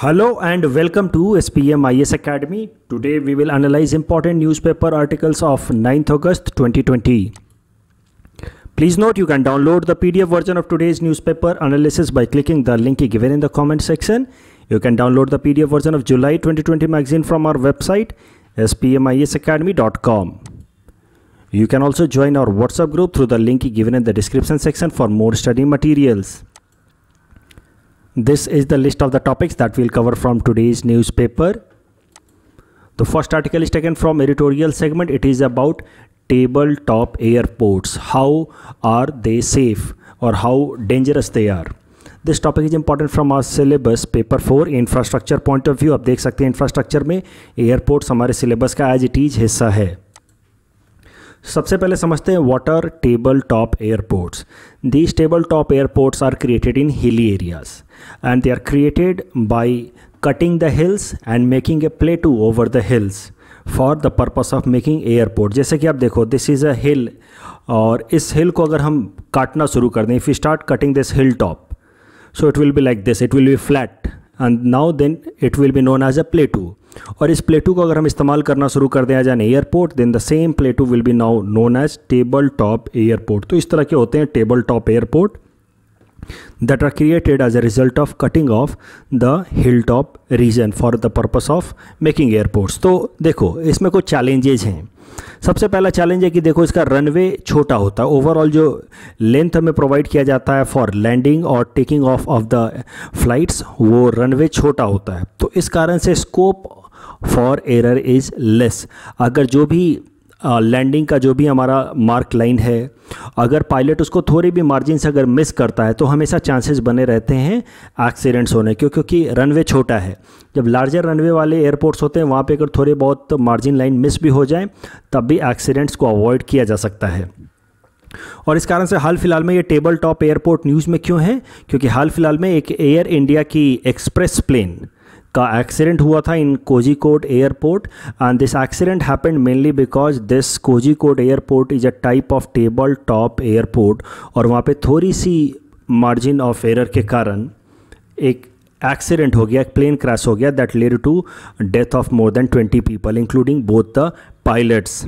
Hello and welcome to SPM IS Academy. Today we will analyze important newspaper articles of 9th August 2020. Please note you can download the PDF version of today's newspaper analysis by clicking the link given in the comment section. You can download the PDF version of July 2020 magazine from our website spmisacademy.com. You can also join our WhatsApp group through the link given in the description section for more study materials. This is the list of the topics that will cover from today's newspaper the first article is taken from editorial segment it is about table top airports how are they safe और how dangerous they are this topic is important from our syllabus paper four infrastructure point of view आप देख सकते हैं infrastructure में airports हमारे syllabus का as it is हिस्सा है सबसे पहले समझते हैं water table top airports these table top airports are created in hilly areas and they are created by cutting the hills and making a plateau over the hills for the purpose of making airport जैसे कि आप देखो this is a हिल और इस हिल को अगर हम काटना शुरू कर दें if you start cutting this hill top so it will be like this it will be flat and now then it will be known as a plateau और इस प्ले टू को अगर हम इस्तेमाल करना शुरू कर दें as an airport then the same plateau will be now known as table top airport तो इस तरह के होते हैं table top airport that are created as a result of cutting off the hilltop region for the purpose of making airports तो देखो इसमें कुछ challenges हैं सबसे पहला चैलेंज है कि देखो इसका रनवे छोटा होता है ओवरऑल जो लेंथ हमें प्रोवाइड किया जाता है फॉर लैंडिंग और taking off off the flights वो रनवे छोटा होता है तो इस कारण से scope for error is less अगर जो भी लैंडिंग का जो भी हमारा मार्क लाइन है अगर पायलट उसको थोड़ी भी मार्जिन से अगर मिस करता है तो हमेशा चांसेस बने रहते हैं एक्सीडेंट्स होने के क्योंकि रनवे छोटा है जब लार्जर रनवे वाले एयरपोर्ट्स होते हैं वहाँ पे अगर थोड़े बहुत मार्जिन लाइन मिस भी हो जाए तब भी एक्सीडेंट्स को अवॉइड किया जा सकता है और इस कारण से हाल फिलहाल में ये टेबल टॉप एयरपोर्ट न्यूज़ में क्यों है क्योंकि हाल फिलहाल में एक एयर इंडिया की एक्सप्रेस प्लेन का एक्सीडेंट हुआ था इन कोट airport and this accident happened mainly because this कोट airport is a type of table top airport और वहाँ पे थोड़ी सी मार्जिन ऑफ एरर के कारण एक एक्सीडेंट हो गया एक प्लेन क्रैश हो गया that led to death of more than twenty people including both the pilots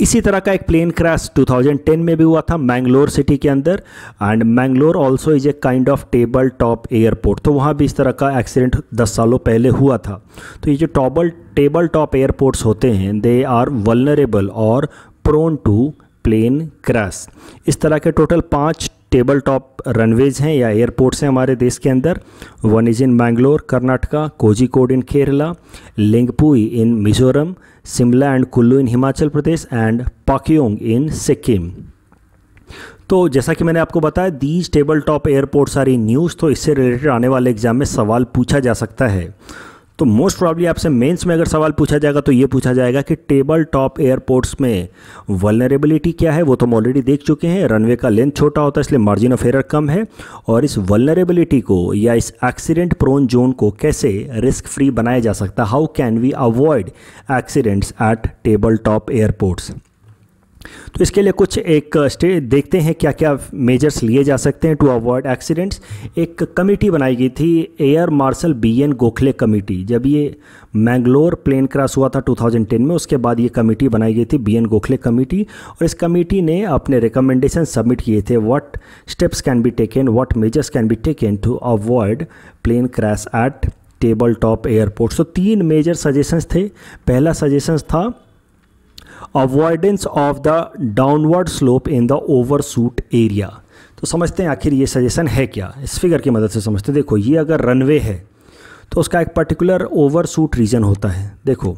इसी तरह का एक प्लेन क्रैश 2010 में भी हुआ था मैंगलोर सिटी के अंदर and Mangalore also is a kind of table top airport तो वहाँ भी इस तरह का एक्सीडेंट दस सालों पहले हुआ था तो ये जो टॉबल टेबल टॉप एयरपोर्ट्स होते हैं दे आर वलनरेबल और प्रोन टू प्लेन क्रैश इस तरह के टोटल पाँच टेबल टॉप रनवेज हैं या एयरपोर्ट्स हैं हमारे देश के अंदर one is in Bangalore Karnataka Kozhikode in Kerala Lengpui in Mizoram Shimla and Kullu in Himachal Pradesh and Pakyong in Sikkim तो जैसा कि मैंने आपको बताया these table top airports are in news तो इससे रिलेटेड आने वाले एग्जाम में सवाल पूछा जा सकता है तो मोस्ट प्रॉब्ली आपसे मेंस में अगर सवाल पूछा जाएगा तो ये पूछा जाएगा कि टेबल टॉप एयरपोर्ट्स में वलनरेबिलिटी क्या है वो तो हम ऑलरेडी देख चुके हैं रनवे का लेंथ छोटा होता है इसलिए मार्जिन ऑफ एरर कम है और इस वलनरेबिलिटी को या इस एक्सीडेंट प्रोन जोन को कैसे रिस्क फ्री बनाया जा सकता how can we avoid accidents at table top airports तो इसके लिए कुछ एक स्टे देखते हैं क्या क्या मेजर्स लिए जा सकते हैं टू अवॉइड एक्सीडेंट्स एक कमेटी बनाई गई थी air marshal B N Gokhale committee जब ये मैंगलोर प्लेन क्रैश हुआ था 2010 में उसके बाद ये कमेटी बनाई गई थी बी एन गोखले कमेटी और इस कमेटी ने अपने रिकमेंडेशन सबमिट किए थे what steps can be taken what measures can be taken to avoid plane crash at table top airport तो तीन मेजर सजेशंस थे पहला सजेशंस था avoidance of the downward slope in the shoot area तो समझते हैं आखिर ये सजेशन है क्या इस फिगर की मदद से समझते हैं देखो ये अगर रनवे है तो उसका एक पर्टिकुलर सूट रीजन होता है देखो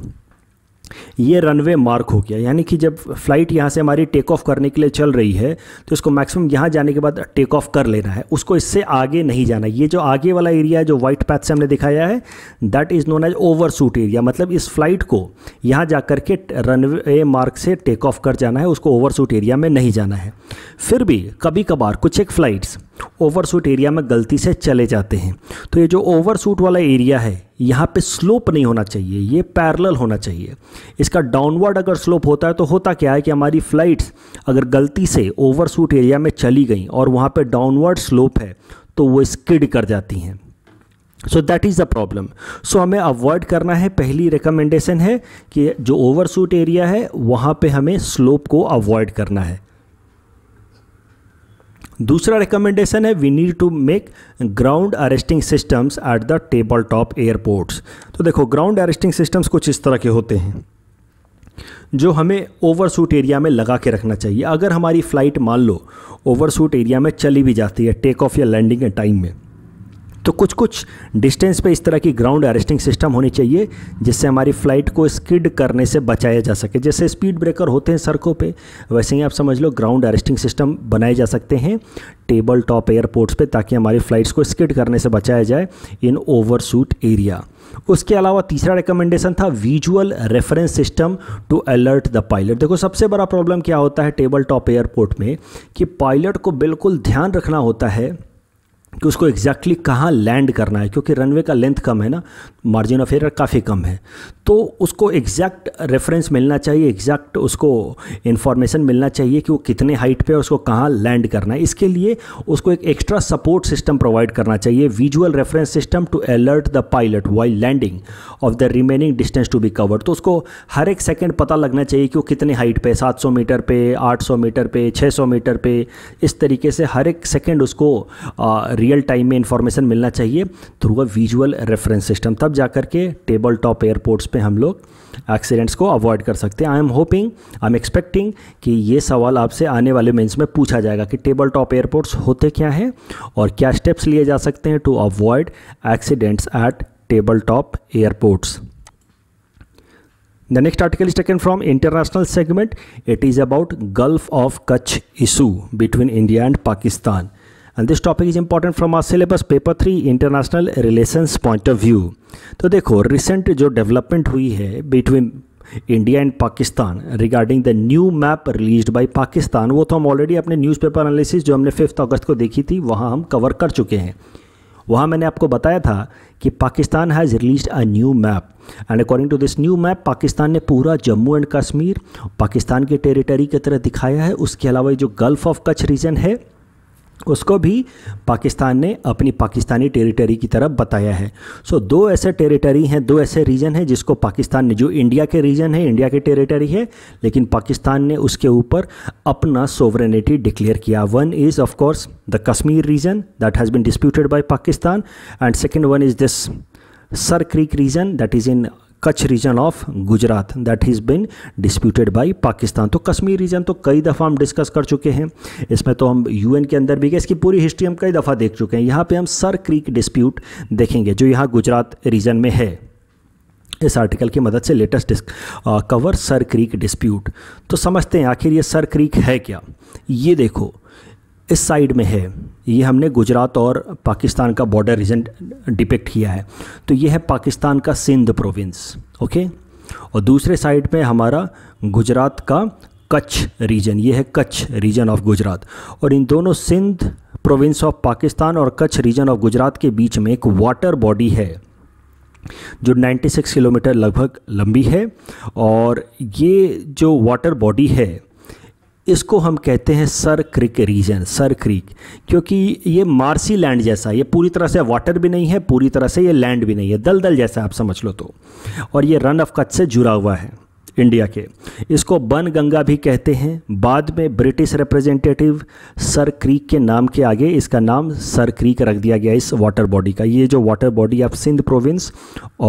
ये रनवे मार्क हो गया यानी कि जब फ्लाइट यहाँ से हमारी टेक ऑफ करने के लिए चल रही है तो इसको मैक्सिमम यहाँ जाने के बाद टेक ऑफ कर लेना है उसको इससे आगे नहीं जाना ये जो आगे वाला एरिया है जो व्हाइट पैथ से हमने दिखाया है that is known as overshoot area मतलब इस फ्लाइट को यहाँ जा कर के रनवे मार्क से टेक ऑफ कर जाना है उसको ओवर सूट एरिया में नहीं जाना है फिर भी कभी कभार कुछ एक फ़्लाइट्स ओवरशूट एरिया में गलती से चले जाते हैं तो ये जो ओवरशूट वाला एरिया है यहाँ पे स्लोप नहीं होना चाहिए ये पैरेलल होना चाहिए इसका डाउनवर्ड अगर स्लोप होता है तो होता क्या है कि हमारी फ़्लाइट्स अगर गलती से ओवरशूट एरिया में चली गई और वहाँ पे डाउनवर्ड स्लोप है तो वो स्किड कर जाती हैं so that is the problem so हमें अवॉइड करना है पहली रिकमेंडेशन है कि जो ओवरशूट एरिया है वहाँ पे हमें स्लोप को अवॉइड करना है दूसरा रिकमेंडेशन है we need to make ground arresting systems at the table top airports तो देखो ग्राउंड अरेस्टिंग सिस्टम्स कुछ इस तरह के होते हैं जो हमें सूट एरिया में लगा के रखना चाहिए अगर हमारी फ़्लाइट मान लो सूट एरिया में चली भी जाती है टेक ऑफ या लैंडिंग के टाइम में तो कुछ कुछ डिस्टेंस पे इस तरह की ग्राउंड अरेस्टिंग सिस्टम होनी चाहिए जिससे हमारी फ़्लाइट को स्किड करने से बचाया जा सके जैसे स्पीड ब्रेकर होते हैं सड़कों पे वैसे ही आप समझ लो ग्राउंड अरेस्टिंग सिस्टम बनाए जा सकते हैं टेबल टॉप एयरपोर्ट्स पे ताकि हमारी फ़्लाइट्स को स्किड करने से बचाया जाए इन ओवरसूट एरिया उसके अलावा तीसरा रिकमेंडेशन था visual reference system to alert the pilot देखो सबसे बड़ा प्रॉब्लम क्या होता है टेबल टॉप एयरपोर्ट में कि पायलट को बिल्कुल ध्यान रखना होता है कि उसको एग्जैक्टली exactly कहाँ लैंड करना है क्योंकि रनवे का लेंथ कम है ना मार्जिन ऑफ एरर काफ़ी कम है तो उसको एग्जैक्ट रेफरेंस मिलना चाहिए एग्जैक्ट उसको इन्फॉर्मेशन मिलना चाहिए कि वो कितने हाइट पे और उसको कहाँ लैंड करना है इसके लिए उसको एक एक्स्ट्रा सपोर्ट सिस्टम प्रोवाइड करना चाहिए visual reference system to alert the pilot while landing of the remaining distance to be covered तो उसको हर एक सेकेंड पता लगना चाहिए कि वो कितने हाइट पे 700 मीटर पे 800 मीटर पे 600 मीटर पे इस तरीके से हर एक सेकेंड उसको रियल रियल टाइम में इंफॉर्मेशन मिलना चाहिए through a visual reference system तब जा कर के टेबल टॉप एयरपोर्ट्स पे हम लोग एक्सीडेंट्स को अवॉइड कर सकते हैं I am hoping I am expecting कि ये सवाल आपसे आने वाले मेंस में पूछा जाएगा कि टेबल टॉप एयरपोर्ट्स होते क्या हैं और क्या स्टेप्स लिए जा सकते हैं to avoid accidents at table top airports the next article is taken from international segment it is about gulf of Kutch issue between India and Pakistan and this topic is important from our syllabus paper three international relations point of view तो देखो recent जो development हुई है between India and Pakistan regarding the new map release by Pakistan वो तो हम already अपने newspaper analysis जो हमने फिफ्थ अगस्त को देखी थी वहाँ हम कवर कर चुके हैं वहाँ मैंने आपको बताया था कि Pakistan has release a new map and according to this new map Pakistan ने पूरा जम्मू एंड कश्मीर पाकिस्तान के टेरिटरी की तरह दिखाया है उसके अलावा जो गल्फ ऑफ कच्छ रीजन है उसको भी पाकिस्तान ने अपनी पाकिस्तानी टेरिटरी की तरफ बताया है सो so, दो ऐसे टेरिटरी हैं दो ऐसे रीजन हैं जिसको पाकिस्तान ने जो इंडिया के रीजन है इंडिया के टेरिटरी है लेकिन पाकिस्तान ने उसके ऊपर अपना सोवरेनिटी डिक्लेयर किया one is of course the Kashmir region that has been disputed by Pakistan and second one is this Sir Creek region that is in Kutch region of Gujarat that is been disputed by Pakistan तो Kashmir reason तो कई दफ़ा हम discuss कर चुके हैं इसमें तो हम यूएन के अंदर भी गए इसकी पूरी हिस्ट्री हम कई दफ़ा देख चुके हैं यहाँ पे हम सर क्रीक डिस्प्यूट देखेंगे जो यहाँ गुजरात रीजन में है इस आर्टिकल की मदद से latest discover Sir Creek dispute तो समझते हैं आखिर ये सर क्रीक है क्या ये देखो इस साइड में है ये हमने गुजरात और पाकिस्तान का बॉर्डर रीजन डिपेक्ट किया है तो ये है पाकिस्तान का सिंध प्रोविंस ओके और दूसरे साइड में हमारा गुजरात का कच्छ रीजन ये है कच्छ रीजन ऑफ गुजरात और इन दोनों सिंध प्रोविंस ऑफ पाकिस्तान और कच्छ रीजन ऑफ गुजरात के बीच में एक वाटर बॉडी है जो 96 किलोमीटर लगभग लंबी है और ये जो वाटर बॉडी है इसको हम कहते हैं Sir Creek region Sir Creek क्योंकि ये मार्सी लैंड जैसा ये पूरी तरह से वाटर भी नहीं है पूरी तरह से ये लैंड भी नहीं है दलदल जैसा आप समझ लो तो और ये रन ऑफ कच्छ से जुड़ा हुआ है इंडिया के इसको बन गंगा भी कहते हैं बाद में ब्रिटिश रिप्रेजेंटेटिव सर क्रीक के नाम के आगे इसका नाम सर क्रीक रख दिया गया इस वाटर बॉडी का ये जो वाटर बॉडी आप सिंध प्रोविंस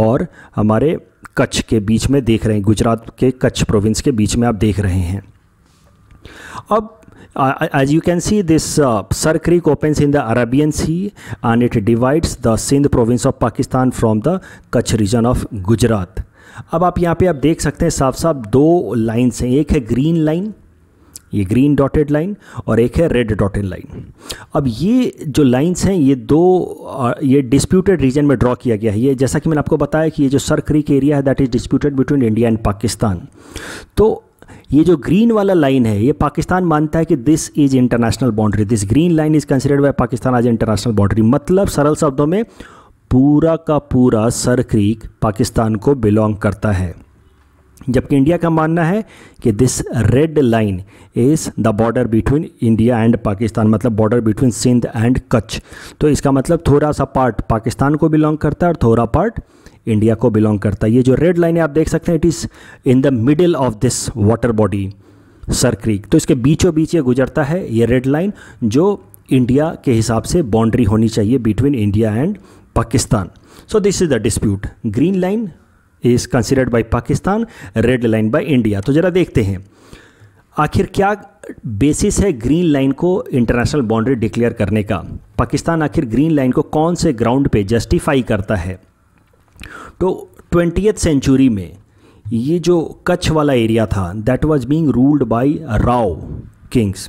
और हमारे कच्छ के बीच में देख रहे हैं गुजरात के कच्छ प्रोविंस के बीच में आप देख रहे हैं अब as you can see this Sir Creek opens in the Arabian sea and it divides the Sindh province of Pakistan from the Kutch region of Gujarat अब आप यहाँ पे आप देख सकते हैं साफ साफ दो लाइन्स हैं एक है ग्रीन लाइन ये ग्रीन डॉटेड लाइन और एक है रेड डॉटेड लाइन अब ये जो लाइंस हैं ये दो uh, ये डिस्प्यूटेड रीजन में ड्रॉ किया गया है ये जैसा कि मैंने आपको बताया कि ये जो सर क्रीक एरिया है that is disputed between India and Pakistan तो ये जो ग्रीन वाला लाइन है ये पाकिस्तान मानता है कि this is international boundary this green line is considered by Pakistan as international boundary मतलब सरल शब्दों में पूरा का पूरा सर क्रीक पाकिस्तान को बिलोंग करता है जबकि इंडिया का मानना है कि this red line is the border between India and Pakistan मतलब border between Sindh and Kutch तो इसका मतलब थोड़ा सा पार्ट पाकिस्तान को बिलोंग करता है और थोड़ा पार्ट इंडिया को बिलोंग करता है ये जो रेड लाइन है आप देख सकते हैं it is in the middle of this water body Sir Creek तो इसके बीचों बीच ये गुजरता है ये रेड लाइन जो इंडिया के हिसाब से बाउंड्री होनी चाहिए between India and Pakistan so this is the dispute green line is considered by Pakistan red line by India तो ज़रा देखते हैं आखिर क्या बेसिस है ग्रीन लाइन को इंटरनेशनल बाउंड्री डिक्लेयर करने का पाकिस्तान आखिर ग्रीन लाइन को कौन से ग्राउंड पे जस्टिफाई करता है तो ट्वेंटी सेंचुरी में ये जो कच्छ वाला एरिया था that was being ruled by Rao kings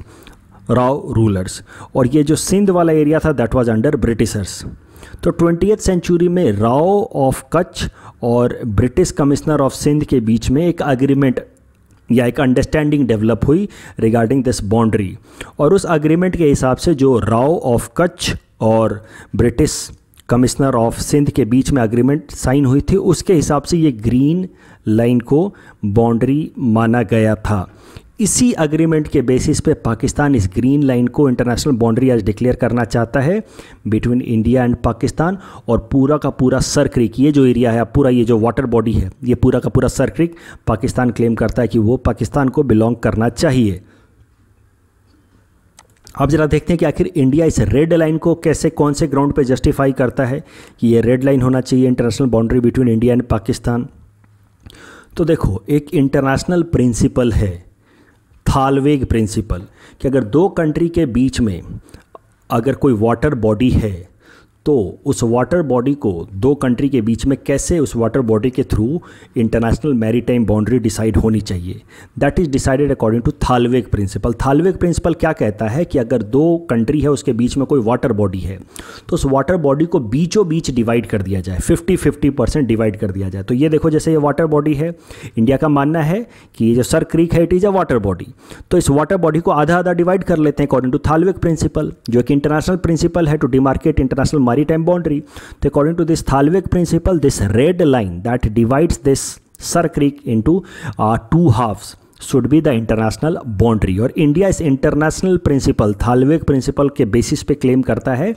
Rao rulers और ये जो सिंध वाला एरिया था दैट वाज अंडर ब्रिटिशर्स तो ट्वेंटी सेंचुरी में राव ऑफ कच्छ और ब्रिटिश कमिश्नर ऑफ सिंध के बीच में एक अग्रीमेंट या एक अंडरस्टैंडिंग डेवलप हुई रिगार्डिंग दिस बाउंड्री और उस अग्रीमेंट के हिसाब से जो राव ऑफ कच्छ और ब्रिटिश कमिश्नर ऑफ सिंध के बीच में अग्रीमेंट साइन हुई थी उसके हिसाब से ये ग्रीन लाइन को बाउंड्री माना गया था इसी अग्रीमेंट के बेसिस पे पाकिस्तान इस ग्रीन लाइन को इंटरनेशनल बाउंड्री आज डिक्लेयर करना चाहता है बिटवीन इंडिया एंड पाकिस्तान और पूरा का पूरा सर क्रिक ये जो एरिया है पूरा ये जो वाटर बॉडी है ये पूरा का पूरा सर क्रिक पाकिस्तान क्लेम करता है कि वो पाकिस्तान को बिलोंग करना चाहिए अब जरा देखते हैं कि आखिर इंडिया इस रेड लाइन को कैसे कौन से ग्राउंड पे जस्टिफाई करता है कि ये रेड लाइन होना चाहिए international boundary between India and Pakistan तो देखो एक इंटरनेशनल प्रिंसिपल है थालवेग प्रिंसिपल कि अगर दो कंट्री के बीच में अगर कोई वाटर बॉडी है तो उस वाटर बॉडी को दो कंट्री के बीच में कैसे उस वाटर बॉडी के through international maritime boundary decide होनी चाहिए that is decided according to thalweg principle thalweg principle क्या कहता है कि अगर दो कंट्री है उसके बीच में कोई वाटर बॉडी है तो उस वाटर बॉडी को बीचों बीच डिवाइड कर दिया जाए फिफ्टी फिफ्टी परसेंट डिवाइड कर दिया जाए तो ये देखो जैसे ये वाटर बॉडी है इंडिया का मानना है कि ये जो सर क्रीक है it is a water body तो इस वाटर बॉडी को आधा आधा डिवाइड कर लेते हैं अकॉर्डिंग टू थालवेक प्रिंसिपल जो एक इंटरनेशनल प्रिंसिपल है to demarcate international maritime boundary. So according to this Thalweg principle, this red line that divides this Sur Creek into uh, two halves should be the international boundary और India इस international principle thalweg principle के basis पे claim करता है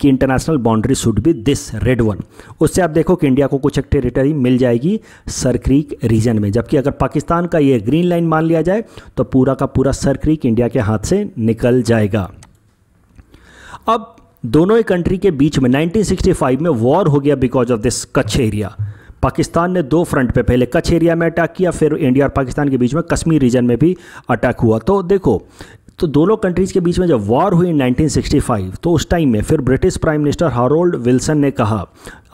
कि international boundary should be this red one उससे आप देखो कि इंडिया को कुछ एक टेरिटरी मिल जाएगी सरक्रीक रीजन में जबकि अगर पाकिस्तान का ये ग्रीन लाइन मान लिया जाए तो पूरा का पूरा सरक्रीक इंडिया के हाथ से निकल जाएगा अब दोनों ही कंट्री के बीच में 1965 में वॉर हो गया because of this Kutch area Pakistan ने दो फ्रंट पे पहले कच्छ एरिया में अटैक किया फिर इंडिया और पाकिस्तान के बीच में कश्मीर रीजन में भी अटैक हुआ तो देखो तो दोनों कंट्रीज़ के बीच में जब वॉर हुई 1965 तो उस टाइम में फिर British prime minister Harold Wilson ने कहा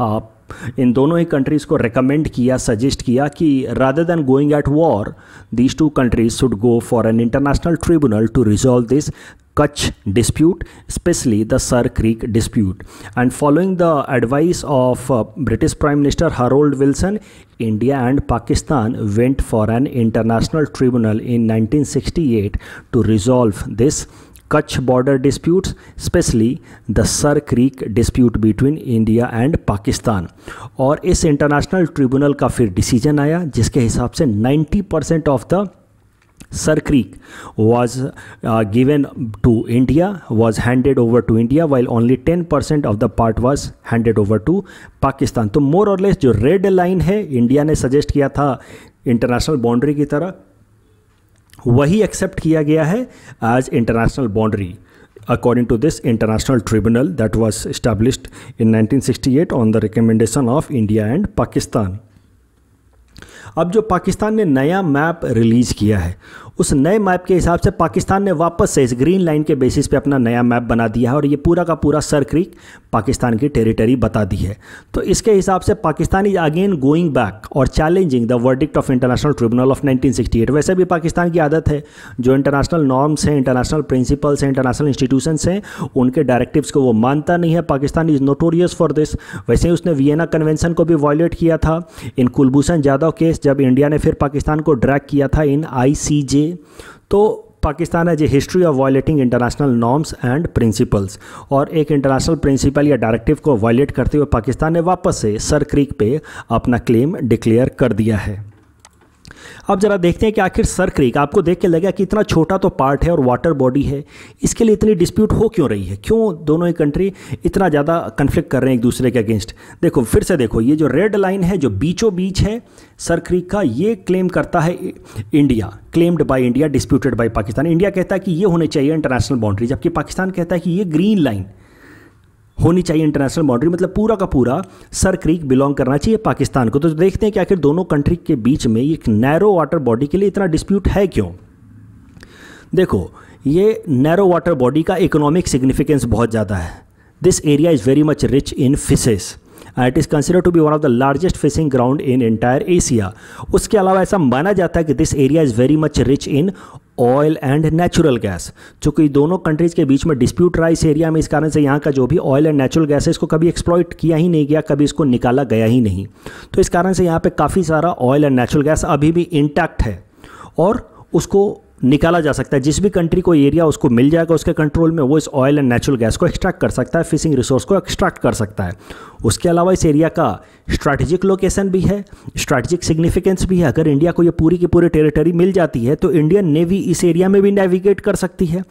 आप इन दोनों ही कंट्रीज़ को रिकमेंड किया सजेस्ट किया कि rather than going at war these two countries should go for an international tribunal to resolve this Kutch dispute, especially the Sir Creek dispute. And following the advice of uh, British Prime Minister Harold Wilson, India and Pakistan went for an international tribunal in 1968 to resolve this Kutch border disputes, especially the Sir Creek dispute between India and Pakistan. और इस international tribunal का फिर decision आया जिसके हिसाब से 90 of the Sir Creek was uh, given to India, was handed over to India, while only 10% of the part was handed over to Pakistan. so more or less जो red line है India ने suggest किया था international boundary की तरह वही accept किया गया है as international boundary according to this international tribunal that was established in 1968 on the recommendation of India and Pakistan. अब जो पाकिस्तान ने नया मैप रिलीज़ किया है उस नए मैप के हिसाब से पाकिस्तान ने वापस से इस ग्रीन लाइन के बेसिस पे अपना नया मैप बना दिया है और ये पूरा का पूरा सर क्रीक पाकिस्तान की टेरिटरी बता दी है तो इसके हिसाब से Pakistan is again going back और challenging the verdict of international tribunal of 1968 वैसे भी पाकिस्तान की आदत है जो इंटरनेशनल नॉर्म्स हैं इंटरनेशनल प्रिंसिपल्स हैं इंटरनेशनल इंस्टीट्यूशन हैं उनके डायरेक्टिव्स को वो मानता नहीं है Pakistan is notorious for this वैसे ही उसने वियना कन्वेंशन को भी वॉयलेट किया था इन कुलभूषण जाधव केस जब इंडिया ने फिर पाकिस्तान को ड्रैक किया था इन आई तो Pakistan has a history of violating international norms and principles और एक इंटरनेशनल प्रिंसिपल या डायरेक्टिव को वायलेट करते हुए पाकिस्तान ने वापस से सर क्रीक पे अपना क्लेम डिक्लेयर कर दिया है अब जरा देखते हैं कि आखिर सर क्रिक आपको देख के लगेगा कि इतना छोटा तो पार्ट है और वाटर बॉडी है इसके लिए इतनी डिस्प्यूट हो क्यों रही है क्यों दोनों ही कंट्री इतना ज़्यादा कन्फ्लिक्ट कर रहे हैं एक दूसरे के अगेंस्ट देखो फिर से देखो ये जो रेड लाइन है जो बीचों बीच है सर क्रिक का ये क्लेम करता है India claimed by India disputed by Pakistan India कहता है कि ये होने चाहिए इंटरनेशनल बाउंड्री जबकि पाकिस्तान कहता है कि ये ग्रीन लाइन होनी चाहिए इंटरनेशनल बाउंड्री मतलब पूरा का पूरा सर क्रीक बिलोंग करना चाहिए पाकिस्तान को तो देखते हैं कि आखिर दोनों कंट्री के बीच में एक नैरो वाटर बॉडी के लिए इतना डिस्प्यूट है क्यों देखो ये नैरो वाटर बॉडी का इकोनॉमिक सिग्निफिकेंस बहुत ज़्यादा है this area is very much rich in fishes it is consider to to one of the largest fishing ground in entire Asia उसके अलावा ऐसा माना जाता है कि this area is very much rich in oil and natural gas चूँकि दोनों countries के बीच में डिस्प्यूट रहा इस एरिया में इस कारण से यहाँ का जो भी ऑयल एंड नेचुरल गैस है इसको कभी एक्सप्लॉइट किया ही नहीं गया कभी इसको निकाला गया ही नहीं तो इस कारण से यहाँ पे काफ़ी सारा ऑयल एंड नेचुरल गैस अभी भी इंटैक्ट है और उसको निकाला जा सकता है जिस भी कंट्री को एरिया उसको मिल जाएगा उसके कंट्रोल में वो इस ऑयल एंड नेचुरल गैस को एक्सट्रैक्ट कर सकता है फिशिंग रिसोर्स को एक्सट्रैक्ट कर सकता है उसके अलावा इस एरिया का स्ट्रैटेजिक लोकेशन भी है स्ट्रैटेजिक सिग्निफिकेंस भी है अगर इंडिया को ये पूरी की पूरी टेरिटरी मिल जाती है तो इंडियन नेवी इस एरिया में भी नेविगेट कर सकती है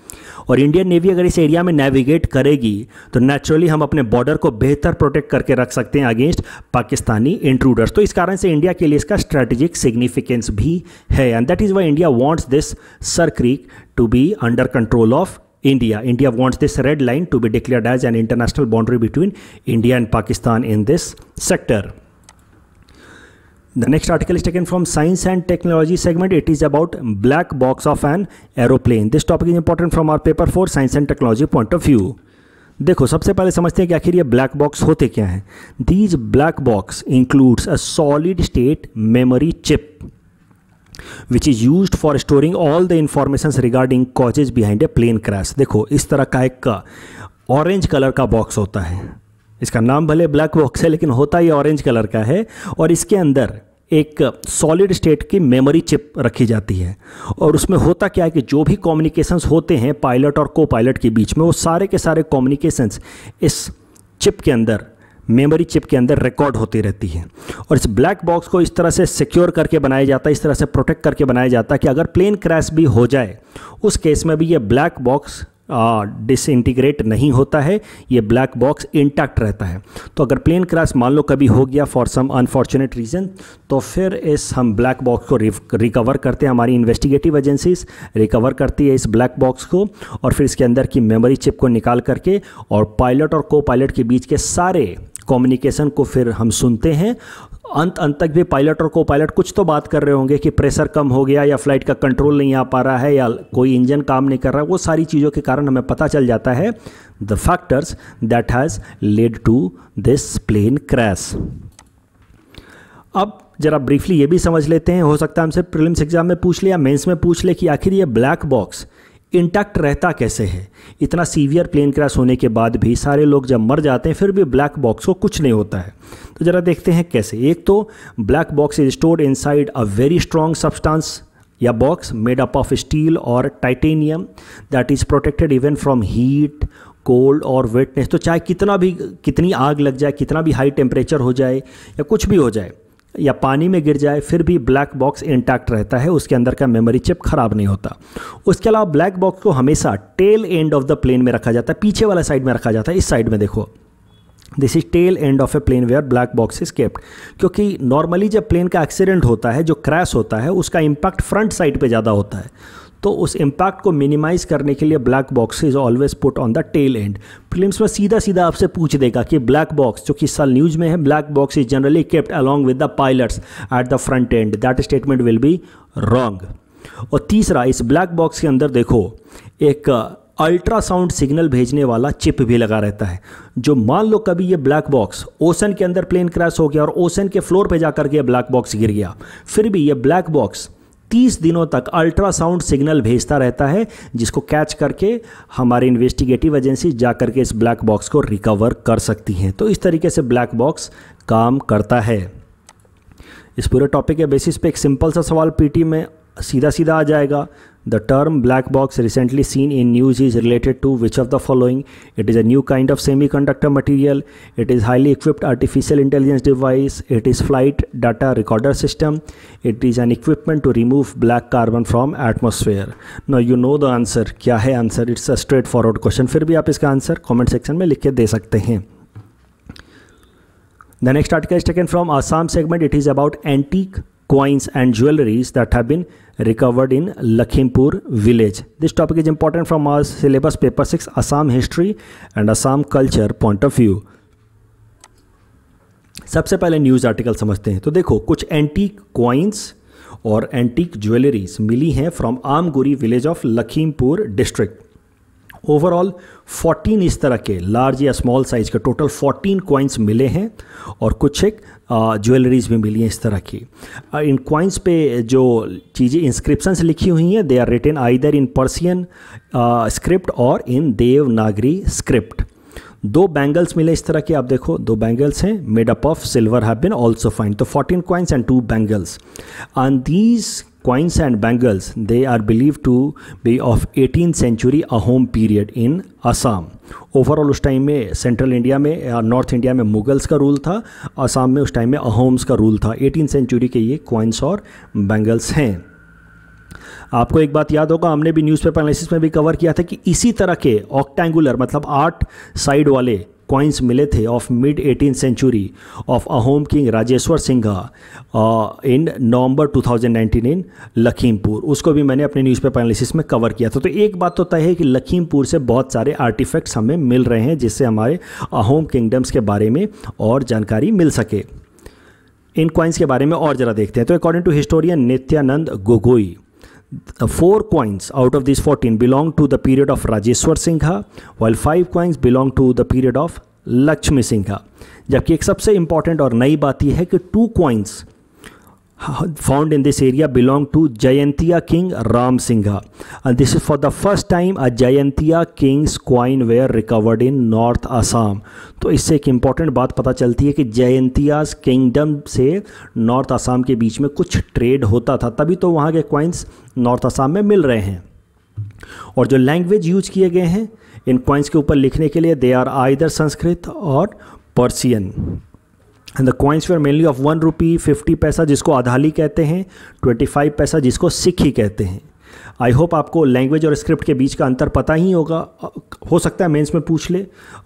और इंडियन नेवी अगर इस एरिया में नेविगेट करेगी तो नेचुरली हम अपने बॉर्डर को बेहतर प्रोटेक्ट करके रख सकते हैं अगेंस्ट पाकिस्तानी इंट्रूडर्स तो इस कारण से इंडिया के लिए इसका स्ट्रैटेजिक सिग्निफिकेंस भी है and that is why India wants this Sir Creek to be under control of India. India wants this red line to be declared as an international boundary between India and Pakistan in this sector. The next article is taken from science and technology segment. It is about black box of an aeroplane. This topic is important from our paper for science and technology point of view. देखो सबसे पहले समझते हैं कि आखिर ये black box होते क्या हैं these black box includes a solid state memory chip which is use for storing all the information regarding causes behind a plane crash देखो इस तरह का एक ऑरेंज uh, कलर का बॉक्स होता है इसका नाम भले ब्लैक बॉक्स है लेकिन होता ही ऑरेंज कलर का है और इसके अंदर एक सॉलिड uh, स्टेट की मेमोरी चिप रखी जाती है और उसमें होता क्या है कि जो भी कम्युनिकेशंस होते हैं पायलट और को पायलट के बीच में वो सारे के सारे कम्युनिकेशंस इस चिप के अंदर मेमोरी चिप के अंदर रिकॉर्ड होती रहती है और इस ब्लैक बॉक्स को इस तरह से सिक्योर करके बनाया जाता है इस तरह से प्रोटेक्ट करके बनाया जाता है कि अगर प्लेन क्रैश भी हो जाए उस केस में भी ये ब्लैक बॉक्स डिसइंटीग्रेट नहीं होता है ये ब्लैक बॉक्स इंटैक्ट रहता है तो अगर प्लेन क्रैश मान लो कभी हो गया फॉर सम अनफॉर्चुनेट रीज़न तो फिर इस हम ब्लैक बॉक्स को रिकवर करते हैं हमारी इन्वेस्टिगेटिव एजेंसीज रिकवर करती है इस ब्लैक बॉक्स को और फिर इसके अंदर की मेमोरी चिप को निकाल करके और पायलट और को पायलट के बीच के सारे कम्युनिकेशन को फिर हम सुनते हैं अंत अंत तक भी पायलट और को पायलट कुछ तो बात कर रहे होंगे कि प्रेशर कम हो गया या फ्लाइट का कंट्रोल नहीं आ पा रहा है या कोई इंजन काम नहीं कर रहा वो सारी चीज़ों के कारण हमें पता चल जाता है the factors that has led to this plane crash अब जरा ब्रीफली ये भी समझ लेते हैं हो सकता है हमसे प्रीलिम्स एग्जाम में पूछ ले या मेंस में पूछ ले कि आखिर ये ब्लैक बॉक्स इंटैक्ट रहता कैसे है इतना सीवियर प्लेन क्रैश होने के बाद भी सारे लोग जब मर जाते हैं फिर भी ब्लैक बॉक्स को कुछ नहीं होता है तो ज़रा देखते हैं कैसे एक तो black box is stored inside a very strong substance या box made up of steel और titanium that is protected even from heat cold और वेटनेस तो चाहे कितना भी कितनी आग लग जाए कितना भी हाई टेम्परेचर हो जाए या कुछ भी हो जाए या पानी में गिर जाए फिर भी ब्लैक बॉक्स इंटैक्ट रहता है उसके अंदर का मेमोरी चिप ख़राब नहीं होता उसके अलावा ब्लैक बॉक्स को हमेशा tail end of the plane में रखा जाता है पीछे वाला साइड में रखा जाता है इस साइड में देखो this is tail end of a plane where black box is kept क्योंकि नॉर्मली जब प्लेन का एक्सीडेंट होता है जो क्रैश होता है उसका इम्पैक्ट फ्रंट साइड पर ज़्यादा होता है तो उस इम्पैक्ट को मिनिमाइज़ करने के लिए black box is always put on the tail end films में सीधा सीधा आपसे पूछ देगा कि ब्लैक बॉक्स जो कि साल न्यूज़ में है black box is generally kept along with the pilots at the front end that statement will be wrong और तीसरा इस ब्लैक बॉक्स के अंदर देखो एक अल्ट्रासाउंड सिग्नल भेजने वाला चिप भी लगा रहता है जो मान लो कभी ये ब्लैक बॉक्स ओसन के अंदर प्लेन क्रैश हो गया और ओसन के फ्लोर पे जाकर के ब्लैक बॉक्स गिर गया फिर भी ये ब्लैक बॉक्स 30 दिनों तक अल्ट्रासाउंड सिग्नल भेजता रहता है जिसको कैच करके हमारी इन्वेस्टिगेटिव एजेंसी जा करके इस ब्लैक बॉक्स को रिकवर कर सकती हैं तो इस तरीके से ब्लैक बॉक्स काम करता है इस पूरे टॉपिक के बेसिस पे एक सिंपल सा सवाल पीटी में सीधा सीधा आ जाएगा the term black box recently seen in news is related to which of the following it is a new kind of semiconductor material it is highly equipped artificial intelligence device it is flight data recorder system it is an equipment to remove black carbon from atmosphere no you know the answer क्या है answer it's a straightforward question फिर भी आप इसका answer comment section में लिख के दे सकते हैं the next article is taken from Assam segment it is about antique coins and jewelries that have been recovered in Lakhimpur village. This topic is important from our syllabus paper 6 Assam history and Assam culture point of view. सबसे पहले news article समझते हैं तो देखो कुछ antique coins और antique jewelleries मिली हैं from Amguri village of Lakhimpur district overall 14 इस तरह के लार्ज या स्मॉल साइज के टोटल 14 कॉइन्स मिले हैं और कुछ एक ज्वेलरीज भी मिली हैं इस तरह की इन कॉइन्स पे जो चीज़ें इंस्क्रिप्शन लिखी हुई हैं they are written either in Persian script और इन देवनागरी स्क्रिप्ट दो बैंगल्स मिले इस तरह के आप देखो दो बैंगल्स हैं made up of silver have been also find तो 14 coins and two bangles and these coins and bangles they are believe to be of eighteen century Ahom period in Assam overall उस टाइम में सेंट्रल इंडिया में या north India में मुगल्स का rule था असम में उस टाइम में अहोम्स का रूल था एटीन सेंचुरी के ये क्वाइंस और बैंगल्स हैं आपको एक बात याद होगा हमने भी न्यूज़पेपर एनालिसिस में भी कवर किया था कि इसी तरह के ऑक्टेंगुलर मतलब आठ साइड वाले कॉइन्स मिले थे of mid eighteen century of Ahom king Rajeshwar Singha in November 2019 in Lakhimpur उसको भी मैंने अपने न्यूज़पेपर एनालिसिस में कवर किया था तो एक बात तो तय है कि लखीमपुर से बहुत सारे आर्टिफैक्ट्स हमें मिल रहे हैं जिससे हमारे अहोम किंगडम्स के बारे में और जानकारी मिल सके इन क्वाइंस के बारे में और ज़रा देखते हैं तो according to historian Nityanand Gogoi four coins out of these 14 belong to the period of Rajeswar Singha, while five coins belong to the period of Lakshmi Singha जबकि एक सबसे इम्पॉर्टेंट और नई बात यह है कि two coins found in this area belong to Jaintia king Ram Singha. And this is for the first time a Jaintia king's coin were recovered in North Assam. तो इससे एक इम्पॉर्टेंट बात पता चलती है कि जयंतियाज किंगडम से नॉर्थ आसाम के बीच में कुछ ट्रेड होता था तभी तो वहाँ के क्वाइंस नॉर्थ आसाम में मिल रहे हैं और जो लैंग्वेज यूज किए गए हैं इन क्वाइंस के ऊपर लिखने के लिए दे आर आइदर संस्कृत और Persian and the coins were mainly of one rupee fifty paisa जिसको आधाली कहते हैं ट्वेंटी फाइव पैसा जिसको सिक्खी कहते हैं आई होप आपको लैंग्वेज और स्क्रिप्ट के बीच का अंतर पता ही होगा हो सकता है मेंस में पूछ ले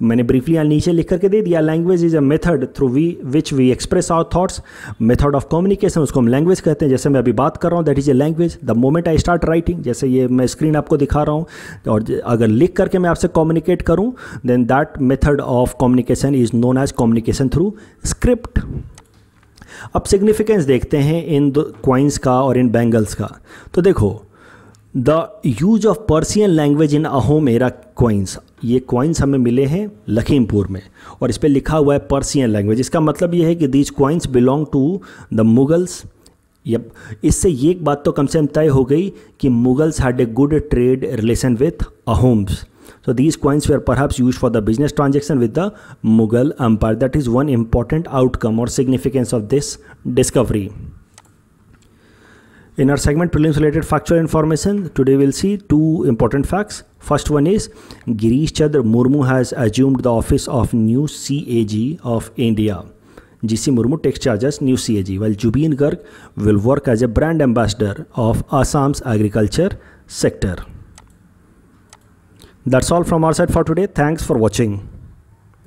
मैंने ब्रीफली यहाँ नीचे लिख करके दे दिया language is a method through we which we express our thoughts method of communication उसको हम लैंग्वेज कहते हैं जैसे मैं अभी बात कर रहा हूँ that is a language the moment I start writing जैसे ये मैं स्क्रीन आपको दिखा रहा हूँ और अगर लिख करके मैं आपसे कम्युनिकेट करूँ then that method of communication is known as communication through script अब सिग्निफिकेंस देखते हैं इन क्वाइंस का और इन बैंगल्स का तो देखो the use of Persian language in Ahom era coins ये क्वाइंस हमें मिले हैं लखीमपुर में और इस पर लिखा हुआ है पर्सियन लैंग्वेज इसका मतलब ये है कि these coins belong to the Mughals यब इससे ये एक बात तो कम से कम तय हो गई कि Mughals had a good trade relation with Ahoms so these these coins are perhaps use for the business transaction with the Mughal Empire. That is one important outcome और significance of this discovery In our segment prelims related factual information, today we'll see two important facts. First one is Girish Chandra Murmu has assumed the office of new CAG of India. GC Murmu takes charge as new CAG while Jubin Garg will work as a brand ambassador of Assam's agriculture sector. That's all from our side for today. Thanks for watching.